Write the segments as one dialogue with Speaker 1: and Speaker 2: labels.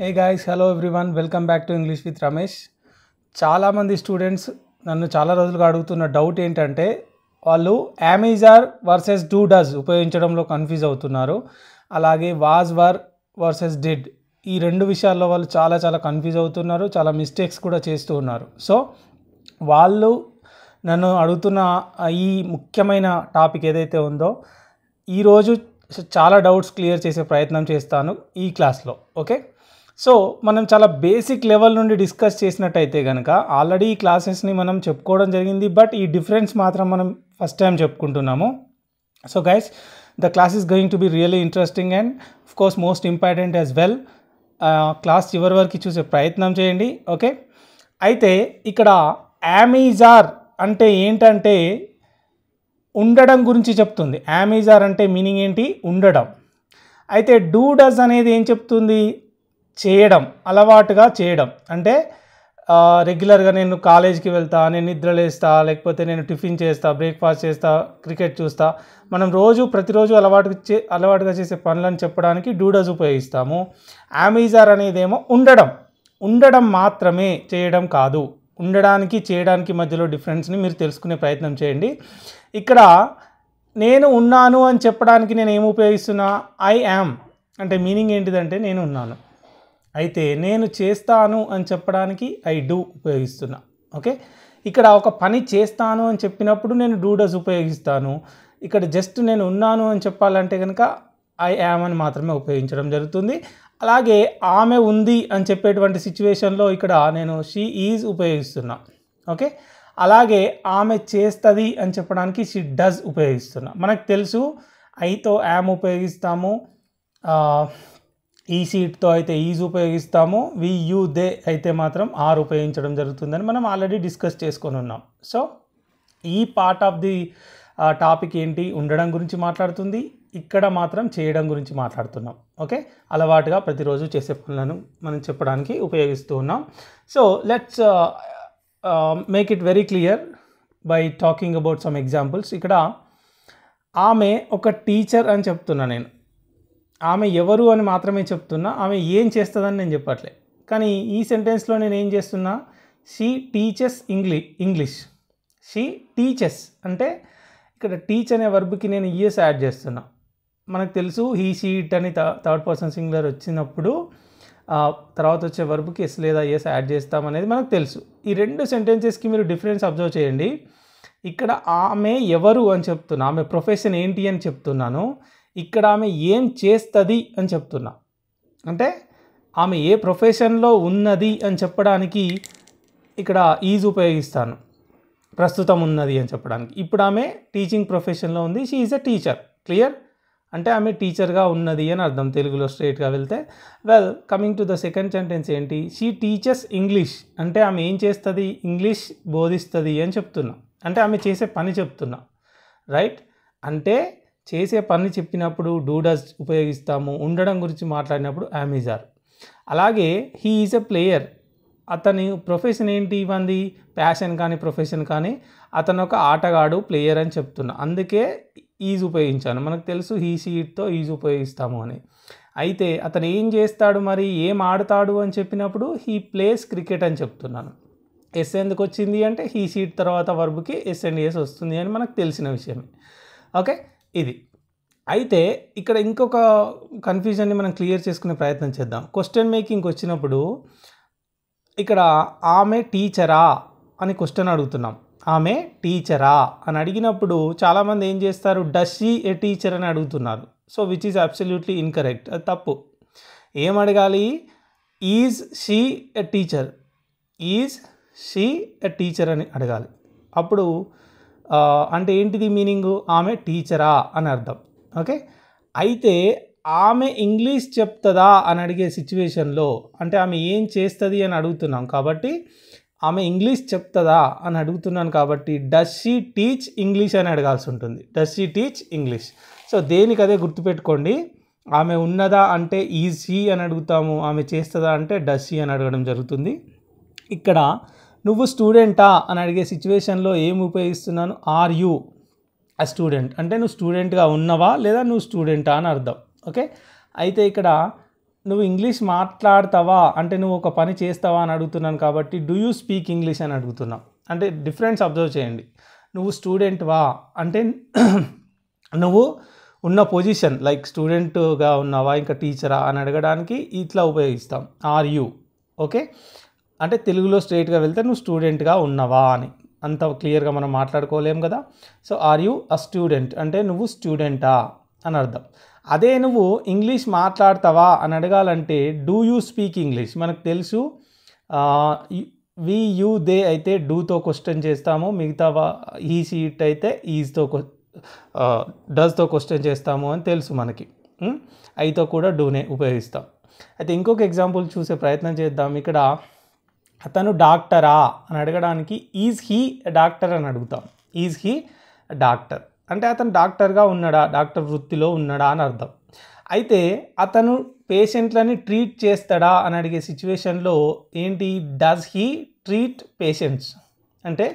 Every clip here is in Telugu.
Speaker 1: hey guys hello everyone welcome back to English with Ramesh చాలామంది స్టూడెంట్స్ నన్ను చాలా రోజులుగా అడుగుతున్న డౌట్ ఏంటంటే వాళ్ళు అమెజార్ వర్సెస్ డూ డస్ ఉపయోగించడంలో కన్ఫ్యూజ్ అవుతున్నారు అలాగే వాజ్ వర్ వర్సెస్ డిడ్ ఈ రెండు విషయాల్లో వాళ్ళు చాలా చాలా కన్ఫ్యూజ్ అవుతున్నారు చాలా మిస్టేక్స్ కూడా చేస్తూ ఉన్నారు సో వాళ్ళు నన్ను అడుగుతున్న ఈ ముఖ్యమైన టాపిక్ ఏదైతే ఉందో ఈరోజు చాలా డౌట్స్ క్లియర్ చేసే ప్రయత్నం చేస్తాను ఈ క్లాస్లో ఓకే సో మనం చాలా బేసిక్ లెవెల్ నుండి డిస్కస్ చేసినట్టయితే కనుక ఆల్రెడీ ఈ క్లాసెస్ని మనం చెప్పుకోవడం జరిగింది బట్ ఈ డిఫరెన్స్ మాత్రం మనం ఫస్ట్ టైం చెప్పుకుంటున్నాము so guys the class is going to be really interesting and of course most important as well class చివరి వరకు చూసే ప్రయత్నం చేయండి ఓకే అయితే ఇక్కడ యామీజార్ అంటే ఏంటంటే ఉండడం గురించి చెప్తుంది యామీజార్ అంటే మీనింగ్ ఏంటి ఉండడం అయితే డూ డస్ అనేది ఏం చెప్తుంది చేయడం అలవాటుగా చేయడం అంటే రెగ్యులర్గా నేను కాలేజీకి వెళ్తా నేను నిద్రలేస్తా లేకపోతే నేను టిఫిన్ చేస్తా బ్రేక్ఫాస్ట్ చేస్తా క్రికెట్ చూస్తా మనం రోజు ప్రతిరోజు అలవాటు చే అలవాటుగా చేసే పనులను చెప్పడానికి డూడోస్ ఉపయోగిస్తాము అనేది అనేదేమో ఉండడం ఉండడం మాత్రమే చేయడం కాదు ఉండడానికి చేయడానికి మధ్యలో డిఫరెన్స్ని మీరు తెలుసుకునే ప్రయత్నం చేయండి ఇక్కడ నేను ఉన్నాను అని చెప్పడానికి నేను ఏమి ఉపయోగిస్తున్నా ఐ యామ్ అంటే మీనింగ్ ఏంటిదంటే నేను ఉన్నాను అయితే నేను చేస్తాను అని చెప్పడానికి ఐ డూ ఉపయోగిస్తున్నా ఓకే ఇక్కడ ఒక పని చేస్తాను అని చెప్పినప్పుడు నేను డూ డస్ ఉపయోగిస్తాను ఇక్కడ జస్ట్ నేను ఉన్నాను అని చెప్పాలంటే కనుక ఐ యామ్ అని మాత్రమే ఉపయోగించడం జరుగుతుంది అలాగే ఆమె ఉంది అని చెప్పేటువంటి సిచ్యువేషన్లో ఇక్కడ నేను షీ ఈజ్ ఉపయోగిస్తున్నా ఓకే అలాగే ఆమె చేస్తుంది అని చెప్పడానికి షీ డస్ ఉపయోగిస్తున్నా మనకు తెలుసు ఐతో యామ్ ఉపయోగిస్తాము ఈ సీట్తో అయితే ఈజ్ ఉపయోగిస్తాము వి యూ దే అయితే మాత్రం ఆర్ ఉపయోగించడం జరుగుతుందని మనం ఆల్రెడీ డిస్కస్ చేసుకొని ఉన్నాం సో ఈ పార్ట్ ఆఫ్ ది టాపిక్ ఏంటి ఉండడం గురించి మాట్లాడుతుంది ఇక్కడ మాత్రం చేయడం గురించి మాట్లాడుతున్నాం ఓకే అలవాటుగా ప్రతిరోజు చేసే పనులను మనం చెప్పడానికి ఉపయోగిస్తూ ఉన్నాం so let's make it very clear by talking about some examples ఇక్కడ ఆమె ఒక టీచర్ అని చెప్తున్నా నేను ఆమె ఎవరు అని మాత్రమే చెప్తున్నా ఆమె ఏం చేస్తుందని నేను చెప్పట్లే కానీ ఈ సెంటెన్స్లో నేను ఏం చేస్తున్నా she teaches English English she teaches అంటే ఇక్కడ టీచ్ అనే వర్బ్కి నేను ఈఎస్ e యాడ్ చేస్తున్నా మనకు తెలుసు హీ ఇట్ అని థర్డ్ పర్సన్ సింగులర్ వచ్చినప్పుడు తర్వాత వచ్చే వర్బ్కి ఎస్ లేదా ఎస్ e యాడ్ చేస్తామనేది మనకు తెలుసు ఈ రెండు సెంటెన్సెస్కి మీరు డిఫరెన్స్ అబ్జర్వ్ చేయండి ఇక్కడ ఆమె ఎవరు అని చెప్తున్నా ఆమె ప్రొఫెషన్ ఏంటి అని చెప్తున్నాను ఇక్కడ ఆమె ఏం చేస్తుంది అని చెప్తున్నా అంటే ఆమె ఏ ప్రొఫెషన్లో ఉన్నది అని చెప్పడానికి ఇక్కడ ఈజ్ ఉపయోగిస్తాను ప్రస్తుతం ఉన్నది అని చెప్పడానికి ఇప్పుడు ఆమె టీచింగ్ ప్రొఫెషన్లో ఉంది she is a teacher clear అంటే ఆమె టీచర్గా ఉన్నది అని అర్థం తెలుగులో స్ట్రైట్గా వెళ్తే well coming to the second sentence ఏంటి షీ టీచర్స్ ఇంగ్లీష్ అంటే ఆమె ఏం చేస్తుంది ఇంగ్లీష్ బోధిస్తుంది అని చెప్తున్నా అంటే ఆమె చేసే పని చెప్తున్నా రైట్ అంటే చేసే పని చెప్పినప్పుడు డూడస్ ఉపయోగిస్తాము ఉండడం గురించి మాట్లాడినప్పుడు అమెజార్ అలాగే హీ ఈజ్ ఎ ప్లేయర్ అతని ప్రొఫెషన్ ఏంటి ఇవ్వండి ప్యాషన్ కానీ ప్రొఫెషన్ కానీ అతను ఒక ఆటగాడు ప్లేయర్ అని చెప్తున్నా అందుకే ఈజ్ ఉపయోగించాను మనకు తెలుసు హీ షీట్తో ఈజ్ ఉపయోగిస్తాము అని అయితే అతను ఏం చేస్తాడు మరి ఏం ఆడతాడు అని చెప్పినప్పుడు హీ ప్లేస్ క్రికెట్ అని చెప్తున్నాను ఎస్ ఎందుకు వచ్చింది అంటే హీ సీట్ తర్వాత వర్బుకి ఎస్ అండ్ ఎస్ వస్తుంది అని మనకు తెలిసిన విషయమే ఓకే ఇది అయితే ఇక్కడ ఇంకొక కన్ఫ్యూజన్ని మనం క్లియర్ చేసుకునే ప్రయత్నం చేద్దాం క్వశ్చన్ మేకింగ్ వచ్చినప్పుడు ఇక్కడ ఆమె టీచరా అని క్వశ్చన్ అడుగుతున్నాం ఆమె టీచరా అని అడిగినప్పుడు చాలామంది ఏం చేస్తారు డస్సీ ఏ టీచర్ అని అడుగుతున్నారు so which is absolutely incorrect అది తప్పు ఏం అడగాలి is she a teacher is she a teacher అని అడగాలి అప్పుడు అంటే ఏంటిది మీనింగ్ ఆమె టీచరా అని అర్థం ఓకే అయితే ఆమె ఇంగ్లీష్ చెప్తుందా అని అడిగే సిచ్యువేషన్లో అంటే ఆమె ఏం చేస్తుంది అని అడుగుతున్నాం కాబట్టి ఆమె ఇంగ్లీష్ చెప్తుందా అని అడుగుతున్నాను కాబట్టి డస్ షీ టీచ్ ఇంగ్లీష్ అని అడగాల్సి ఉంటుంది does she teach English so దేనికి అదే గుర్తుపెట్టుకోండి ఆమె ఉన్నదా అంటే ఈజీ అని అడుగుతాము ఆమె చేస్తుందా అంటే డస్ షీ అని అడగడం జరుగుతుంది ఇక్కడ నువ్వు స్టూడెంటా అని అడిగే సిచ్యువేషన్లో ఏం ఉపయోగిస్తున్నాను ఆర్ యూ అ స్టూడెంట్ అంటే నువ్వు స్టూడెంట్గా ఉన్నవా లేదా నువ్వు స్టూడెంటా అని అర్థం ఓకే అయితే ఇక్కడ నువ్వు ఇంగ్లీష్ మాట్లాడతావా అంటే నువ్వు ఒక పని చేస్తావా అని అడుగుతున్నాను కాబట్టి డూ యూ స్పీక్ ఇంగ్లీష్ అని అడుగుతున్నావు అంటే డిఫరెన్స్ అబ్జర్వ్ చేయండి నువ్వు స్టూడెంట్ వా అంటే నువ్వు ఉన్న పొజిషన్ లైక్ స్టూడెంట్గా ఉన్నావా ఇంకా టీచరా అని అడగడానికి ఇట్లా ఉపయోగిస్తాం ఆర్ యూ ఓకే అంటే తెలుగులో స్ట్రేట్గా వెళ్తే నువ్వు స్టూడెంట్గా ఉన్నవా అని అంత క్లియర్గా మనం మాట్లాడుకోలేం కదా so are you a student అంటే నువ్వు స్టూడెంటా అని అర్థం అదే నువ్వు ఇంగ్లీష్ మాట్లాడతావా అని అడగాలంటే డూ యూ స్పీక్ ఇంగ్లీష్ మనకు తెలుసు వి యూ దే అయితే డూతో క్వశ్చన్ చేస్తాము మిగతా ఈ అయితే ఈజ్తో డస్తో క్వశ్చన్ చేస్తాము అని తెలుసు మనకి అయితో కూడా డూనే ఉపయోగిస్తాం అయితే ఇంకొక ఎగ్జాంపుల్ చూసే ప్రయత్నం చేద్దాం ఇక్కడ అతను డాక్టరా అని అడగడానికి ఈజ్ హీ డాక్టర్ అని అడుగుతాం ఈజ్ హీ డాక్టర్ అంటే అతను డాక్టర్గా ఉన్నాడా డాక్టర్ వృత్తిలో ఉన్నాడా అని అర్థం అయితే అతను పేషెంట్లని ట్రీట్ చేస్తాడా అని అడిగే సిచ్యువేషన్లో ఏంటి డస్ హీ ట్రీట్ పేషెంట్స్ అంటే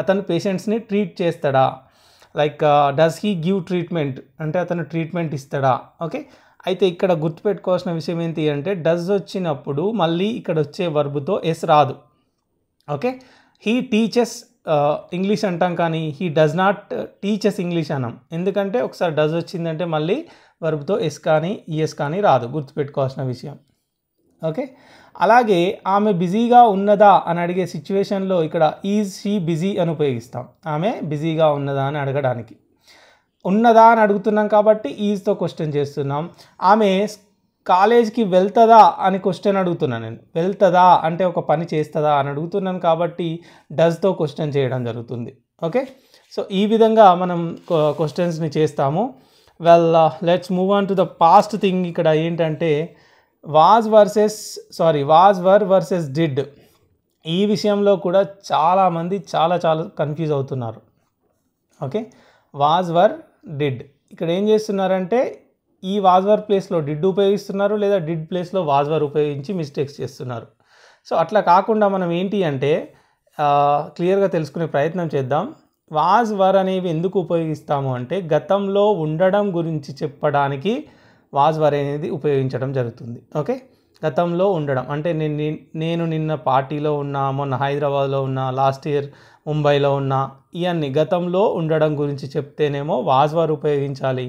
Speaker 1: అతను పేషెంట్స్ని ట్రీట్ చేస్తాడా like does he give treatment అంటే అతను ట్రీట్మెంట్ ఇస్తాడా ఓకే అయితే ఇక్కడ గుర్తుపెట్టుకోవాల్సిన విషయం ఏంటి అంటే డజ్ వచ్చినప్పుడు మళ్ళీ ఇక్కడ వచ్చే వర్బుతో ఎస్ రాదు ఓకే హీ టీచెస్ ఇంగ్లీష్ అంటాం కానీ he does not teaches English అన్నాం ఎందుకంటే ఒకసారి డజ్ వచ్చిందంటే మళ్ళీ వర్బుతో ఎస్ కానీ ఈఎస్ కానీ రాదు గుర్తుపెట్టుకోవాల్సిన విషయం ఓకే అలాగే ఆమె బిజీగా ఉన్నదా అని అడిగే సిచ్యువేషన్లో ఇక్కడ ఈజ్ షీ బిజీ అని ఉపయోగిస్తాం ఆమె బిజీగా ఉన్నదా అని అడగడానికి ఉన్నదా అని అడుగుతున్నాం కాబట్టి ఈజ్తో క్వశ్చన్ చేస్తున్నాం ఆమె కాలేజ్కి వెళ్తుందా అని క్వశ్చన్ అడుగుతున్నాను నేను వెళ్తుందా అంటే ఒక పని చేస్తుందా అని అడుగుతున్నాను కాబట్టి డస్తో క్వశ్చన్ చేయడం జరుగుతుంది ఓకే సో ఈ విధంగా మనం క్వశ్చన్స్ని చేస్తాము well let's move on to the past thing ఇక్కడ ఏంటంటే was versus sorry was were versus did ఈ విషయంలో కూడా చాలామంది చాలా చాలా కన్ఫ్యూజ్ అవుతున్నారు ఓకే వాజ్ వర్ డిడ్ ఇక్కడ ఏం చేస్తున్నారంటే ఈ వాజ్వర్ ప్లేస్లో డిడ్ ఉపయోగిస్తున్నారు లేదా డిడ్ ప్లేస్లో వాజ్వర్ ఉపయోగించి మిస్టేక్స్ చేస్తున్నారు సో అట్లా కాకుండా మనం ఏంటి అంటే క్లియర్గా తెలుసుకునే ప్రయత్నం చేద్దాం వాజ్ వర్ అనేవి ఎందుకు ఉపయోగిస్తాము అంటే గతంలో ఉండడం గురించి చెప్పడానికి వాజ్ వర్ అనేది ఉపయోగించడం జరుగుతుంది ఓకే గతంలో ఉండడం అంటే నేను నేను నిన్న పార్టీలో ఉన్నా మొన్న హైదరాబాద్లో ఉన్నా లాస్ట్ ఇయర్ ముంబైలో ఉన్నా ఇవన్నీ గతంలో ఉండడం గురించి చెప్తేనేమో వాజ్వార్ ఉపయోగించాలి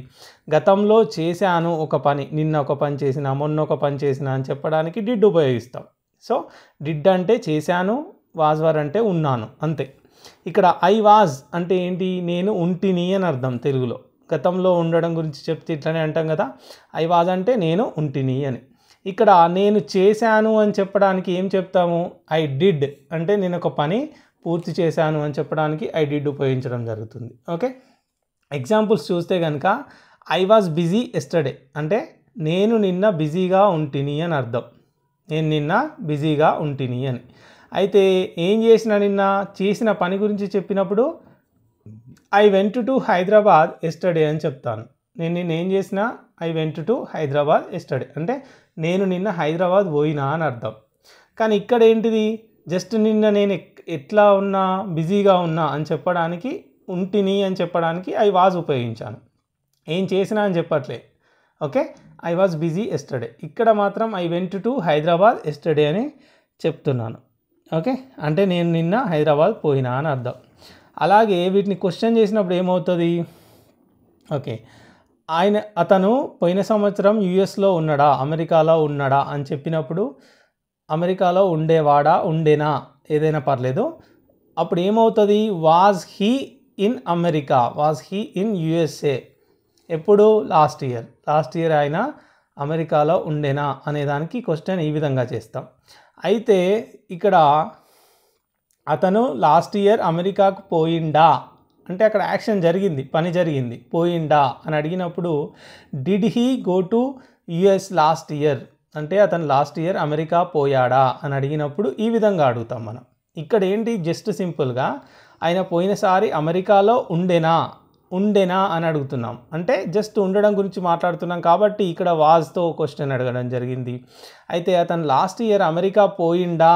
Speaker 1: గతంలో చేశాను ఒక పని నిన్న ఒక పని చేసిన మొన్న ఒక పని చేసిన అని చెప్పడానికి డిడ్ ఉపయోగిస్తాం సో డిడ్ అంటే చేశాను వాజ్వార్ అంటే ఉన్నాను అంతే ఇక్కడ ఐ వాజ్ అంటే ఏంటి నేను ఉంటిని అని అర్థం తెలుగులో గతంలో ఉండడం గురించి చెప్తే ఇట్లనే అంటాం కదా ఐ వాజ్ అంటే నేను ఉంటిని అని ఇక్కడ నేను చేశాను అని చెప్పడానికి ఏం చెప్తాము ఐ డిడ్ అంటే నేను ఒక పని పూర్తి చేశాను అని చెప్పడానికి ఐ డిడ్ ఉపయోగించడం జరుగుతుంది ఓకే ఎగ్జాంపుల్స్ చూస్తే కనుక ఐ వాజ్ బిజీ ఎస్టర్డే అంటే నేను నిన్న బిజీగా ఉంటిని అని అర్థం నేను నిన్న బిజీగా ఉంటిని అని అయితే ఏం చేసిన నిన్న చేసిన పని గురించి చెప్పినప్పుడు I went to Hyderabad yesterday అని చెప్తాను నేను నిన్న ఏం చేసిన I went to Hyderabad yesterday అంటే నేను నిన్న హైదరాబాద్ పోయినా అని అర్థం కానీ ఇక్కడ ఏంటిది జస్ట్ నిన్న నేను ఎట్లా ఉన్నా బిజీగా ఉన్నా అని చెప్పడానికి ఉంటిని అని చెప్పడానికి ఐ వాజ్ ఉపయోగించాను ఏం చేసినా అని చెప్పట్లే okay I was busy yesterday ఇక్కడ మాత్రం I went to Hyderabad yesterday అని చెప్తున్నాను ఓకే అంటే నేను నిన్న హైదరాబాద్ పోయినా అని అర్థం అలాగే వీటిని క్వశ్చన్ చేసినప్పుడు ఏమవుతుంది ఓకే ఆయన అతను పోయిన సంవత్సరం యుఎస్లో ఉన్నాడా అమెరికాలో ఉన్నాడా అని చెప్పినప్పుడు అమెరికాలో ఉండేవాడా ఉండేనా ఏదైనా పర్లేదు అప్పుడు ఏమవుతుంది was he in America was he in USA ఎప్పుడు లాస్ట్ ఇయర్ లాస్ట్ ఇయర్ ఆయన అమెరికాలో ఉండేనా అనేదానికి క్వశ్చన్ ఈ విధంగా చేస్తాం అయితే ఇక్కడ అతను లాస్ట్ ఇయర్ అమెరికాకు పోయిండా అంటే అక్కడ యాక్షన్ జరిగింది పని జరిగింది పోయిండా అని అడిగినప్పుడు did he go to US last year అంటే అతను లాస్ట్ ఇయర్ అమెరికా పోయాడా అని అడిగినప్పుడు ఈ విధంగా అడుగుతాం మనం ఇక్కడ ఏంటి జస్ట్ సింపుల్గా ఆయన పోయినసారి అమెరికాలో ఉండేనా ఉండేనా అని అడుగుతున్నాం అంటే జస్ట్ ఉండడం గురించి మాట్లాడుతున్నాం కాబట్టి ఇక్కడ వాజ్తో క్వశ్చన్ అడగడం జరిగింది అయితే అతను లాస్ట్ ఇయర్ అమెరికా పోయిండా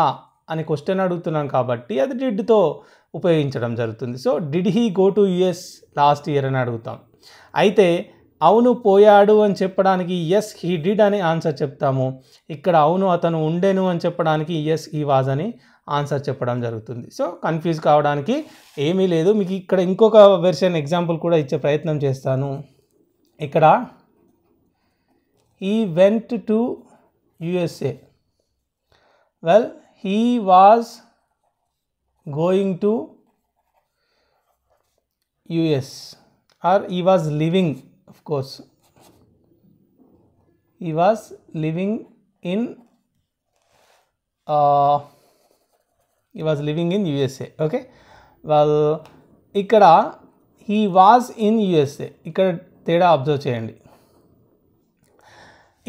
Speaker 1: అని క్వశ్చన్ అడుగుతున్నాం కాబట్టి అది డిడ్తో ఉపయోగించడం జరుగుతుంది so did he go to US last year అని అడుగుతాం అయితే అవును పోయాడు అని చెప్పడానికి ఎస్ హీ డిడ్ అని ఆన్సర్ చెప్తాము ఇక్కడ అవును అతను ఉండెను అని చెప్పడానికి ఎస్ హీ వాజ్ అని ఆన్సర్ చెప్పడం జరుగుతుంది సో కన్ఫ్యూజ్ కావడానికి ఏమీ లేదు మీకు ఇక్కడ ఇంకొక వెర్షన్ ఎగ్జాంపుల్ కూడా ఇచ్చే ప్రయత్నం చేస్తాను ఇక్కడ he went to USA well he was going to US or he was living of course he was living in he was living in USA okay వాళ్ళు ఇక్కడ హీ వాజ్ ఇన్ యుఎస్ఏ ఇక్కడ తేడా అబ్జర్వ్ చేయండి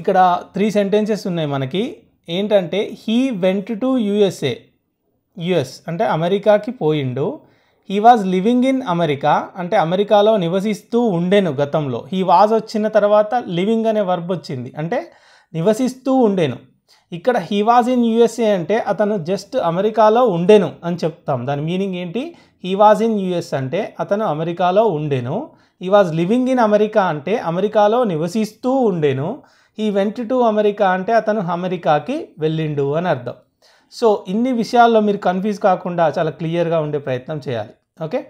Speaker 1: ఇక్కడ త్రీ సెంటెన్సెస్ ఉన్నాయి మనకి ఏంటంటే he went to USA US అంటే అమెరికాకి పోయిండు he was living in America అంటే అమెరికాలో నివసిస్తూ ఉండేను గతంలో హీ వాజ్ వచ్చిన తర్వాత లివింగ్ అనే వర్బ్ వచ్చింది అంటే నివసిస్తూ ఉండేను ఇక్కడ హీ వాజ్ ఇన్ యుఎస్ఏ అంటే అతను జస్ట్ అమెరికాలో ఉండేను అని చెప్తాం దాని మీనింగ్ ఏంటి హీ వాజ్ ఇన్ యుఎస్ అంటే అతను అమెరికాలో ఉండేను he was living in America అంటే అమెరికాలో నివసిస్తూ ఉండేను హీ వెంట్ టు అమెరికా అంటే అతను అమెరికాకి వెళ్ళిండు అని అర్థం సో ఇన్ని విషయాల్లో మీరు కన్ఫ్యూజ్ కాకుండా చాలా క్లియర్గా ఉండే ప్రయత్నం చేయాలి ఓకే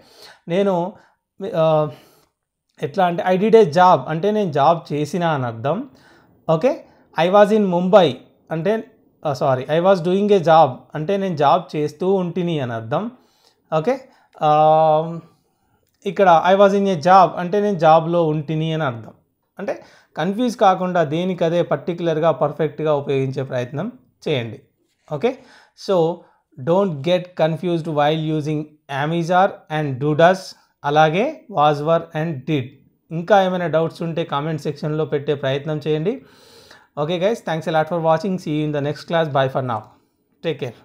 Speaker 1: నేను ఎట్లా అంటే ఐ డిడ్ ఏ జాబ్ అంటే నేను జాబ్ చేసిన అని అర్థం okay I was in Mumbai అంటే sorry I was doing a job అంటే నేను జాబ్ చేస్తూ ఉంటిని అని అర్థం ఓకే ఇక్కడ I was in a job అంటే నేను జాబ్లో ఉంటిని అని అర్థం అంటే కన్ఫ్యూజ్ కాకుండా దేనికి అదే పర్టికులర్గా పర్ఫెక్ట్గా ఉపయోగించే ప్రయత్నం చేయండి okay so don't get confused while using am is are and do does అలాగే వాజ్వర్ అండ్ డిడ్ ఇంకా ఏమైనా డౌట్స్ ఉంటే కామెంట్ సెక్షన్లో పెట్టే ప్రయత్నం చేయండి okay guys thanks a lot for watching see in the next class bye for now take care